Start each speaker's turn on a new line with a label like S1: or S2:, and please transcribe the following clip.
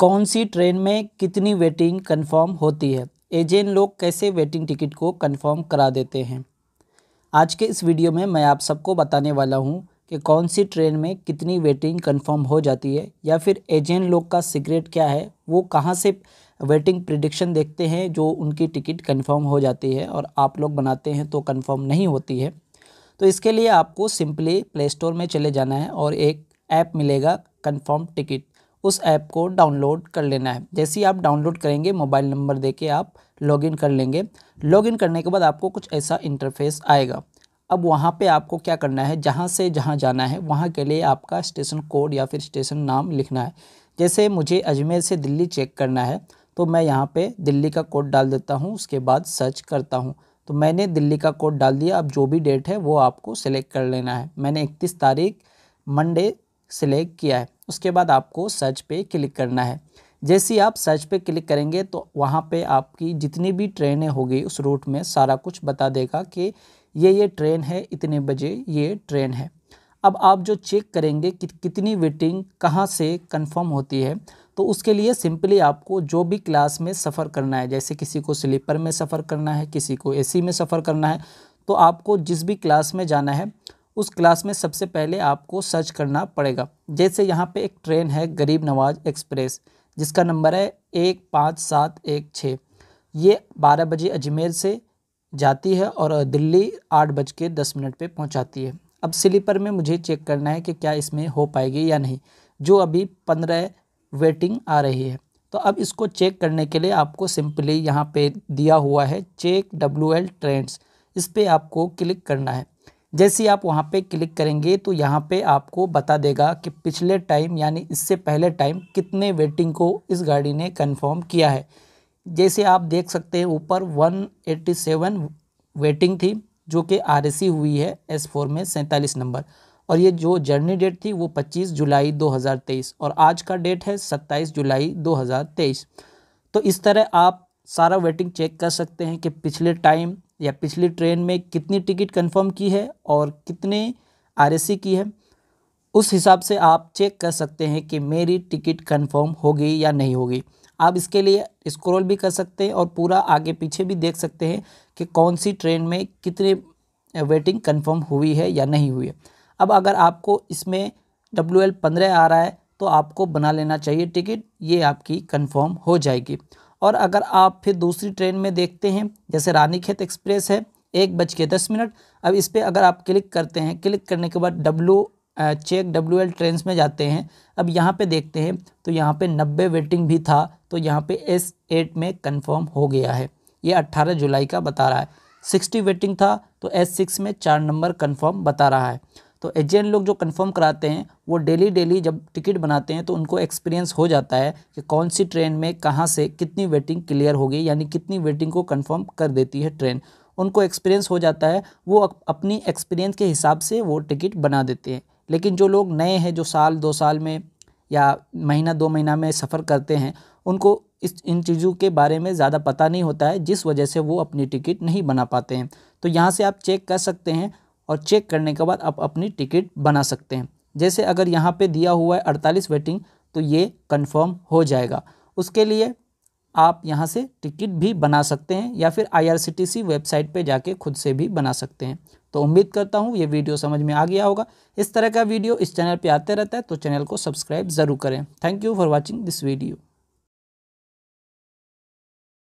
S1: कौन सी ट्रेन में कितनी वेटिंग कंफर्म होती है एजेंट लोग कैसे वेटिंग टिकट को कंफर्म करा देते हैं आज के इस वीडियो में मैं आप सबको बताने वाला हूँ कि कौन सी ट्रेन में कितनी वेटिंग कंफर्म हो जाती है या फिर एजेंट लोग का सीक्रेट क्या है वो कहाँ से वेटिंग प्रिडिक्शन देखते हैं जो उनकी टिकट कन्फर्म हो जाती है और आप लोग बनाते हैं तो कन्फर्म नहीं होती है तो इसके लिए आपको सिंपली प्ले स्टोर में चले जाना है और एक ऐप मिलेगा कन्फर्म टिकट उस ऐप को डाउनलोड कर लेना है जैसे ही आप डाउनलोड करेंगे मोबाइल नंबर देके आप लॉगिन कर लेंगे लॉगिन करने के बाद आपको कुछ ऐसा इंटरफेस आएगा अब वहाँ पे आपको क्या करना है जहाँ से जहाँ जाना है वहाँ के लिए आपका स्टेशन कोड या फिर स्टेशन नाम लिखना है जैसे मुझे अजमेर से दिल्ली चेक करना है तो मैं यहाँ पर दिल्ली का कोड डाल देता हूँ उसके बाद सर्च करता हूँ तो मैंने दिल्ली का कोड डाल दिया अब जो भी डेट है वो आपको सेलेक्ट कर लेना है मैंने इकतीस तारीख मंडे सेलेक्ट किया है उसके बाद आपको सर्च पे क्लिक करना है जैसे आप सर्च पे क्लिक करेंगे तो वहाँ पे आपकी जितनी भी ट्रेनें होगी उस रूट में सारा कुछ बता देगा कि ये ये ट्रेन है इतने बजे ये ट्रेन है अब आप जो चेक करेंगे कि कितनी वेटिंग कहाँ से कंफर्म होती है तो उसके लिए सिंपली आपको जो भी क्लास में सफ़र करना है जैसे किसी को स्लीपर में सफ़र करना है किसी को एसी में सफ़र करना है तो आपको जिस भी क्लास में जाना है उस क्लास में सबसे पहले आपको सर्च करना पड़ेगा जैसे यहाँ पे एक ट्रेन है गरीब नवाज एक्सप्रेस जिसका नंबर है एक पाँच सात एक छः ये बारह बजे अजमेर से जाती है और दिल्ली आठ बज के दस मिनट पर पहुँचाती है अब स्लीपर में मुझे चेक करना है कि क्या इसमें हो पाएगी या नहीं जो अभी पंद्रह वेटिंग आ रही है तो अब इसको चेक करने के लिए आपको सिंपली यहाँ पे दिया हुआ है चेक डब्ल्यू एल ट्रेंड्स इस पर आपको क्लिक करना है जैसे आप वहाँ पे क्लिक करेंगे तो यहाँ पे आपको बता देगा कि पिछले टाइम यानी इससे पहले टाइम कितने वेटिंग को इस गाड़ी ने कंफर्म किया है जैसे आप देख सकते हैं ऊपर 187 वेटिंग थी जो कि आरएसी हुई है एस फोर में सैंतालीस नंबर और ये जो जर्नी डेट थी वो 25 जुलाई 2023 और आज का डेट है 27 जुलाई 2023 तो इस तरह आप सारा वेटिंग चेक कर सकते हैं कि पिछले टाइम या पिछली ट्रेन में कितनी टिकट कंफर्म की है और कितने आरएससी की है उस हिसाब से आप चेक कर सकते हैं कि मेरी टिकट कंफर्म होगी या नहीं होगी आप इसके लिए स्क्रॉल भी कर सकते हैं और पूरा आगे पीछे भी देख सकते हैं कि कौन सी ट्रेन में कितने वेटिंग कंफर्म हुई है या नहीं हुई है अब अगर आपको इसमें डब्ल्यू एल पंद्रह आ रहा है तो आपको बना लेना चाहिए टिकट ये आपकी कंफर्म हो जाएगी और अगर आप फिर दूसरी ट्रेन में देखते हैं जैसे रानीखेत एक्सप्रेस है एक बज के दस मिनट अब इस पर अगर आप क्लिक करते हैं क्लिक करने के बाद W check W L train में जाते हैं अब यहाँ पे देखते हैं तो यहाँ पे नब्बे वेटिंग भी था तो यहाँ पे एस एट में कंफर्म हो गया है ये अट्ठारह जुलाई का बता रहा है सिक्सटी वेटिंग था तो एस सिक्स में चार नंबर कन्फर्म बता रहा है तो एजेंट लोग जो कंफर्म कराते हैं वो डेली डेली जब टिकट बनाते हैं तो उनको एक्सपीरियंस हो जाता है कि कौन सी ट्रेन में कहाँ से कितनी वेटिंग क्लियर होगी यानी कितनी वेटिंग को कंफर्म कर देती है ट्रेन उनको एक्सपीरियंस हो जाता है वो अपनी एक्सपीरियंस के हिसाब से वो टिकट बना देते हैं लेकिन जो लोग नए हैं जो साल दो साल में या महीना दो महीना में सफ़र करते हैं उनको इस इन चीज़ों के बारे में ज़्यादा पता नहीं होता है जिस वजह से वो अपनी टिकट नहीं बना पाते हैं तो यहाँ से आप चेक कर सकते हैं और चेक करने के बाद आप अपनी टिकट बना सकते हैं जैसे अगर यहाँ पे दिया हुआ है अड़तालीस वेटिंग तो ये कंफर्म हो जाएगा उसके लिए आप यहाँ से टिकट भी बना सकते हैं या फिर आईआरसीटीसी वेबसाइट पे जाके खुद से भी बना सकते हैं तो उम्मीद करता हूँ ये वीडियो समझ में आ गया होगा इस तरह का वीडियो इस चैनल पर आते रहता है तो चैनल को सब्सक्राइब ज़रूर करें thank you for watching this video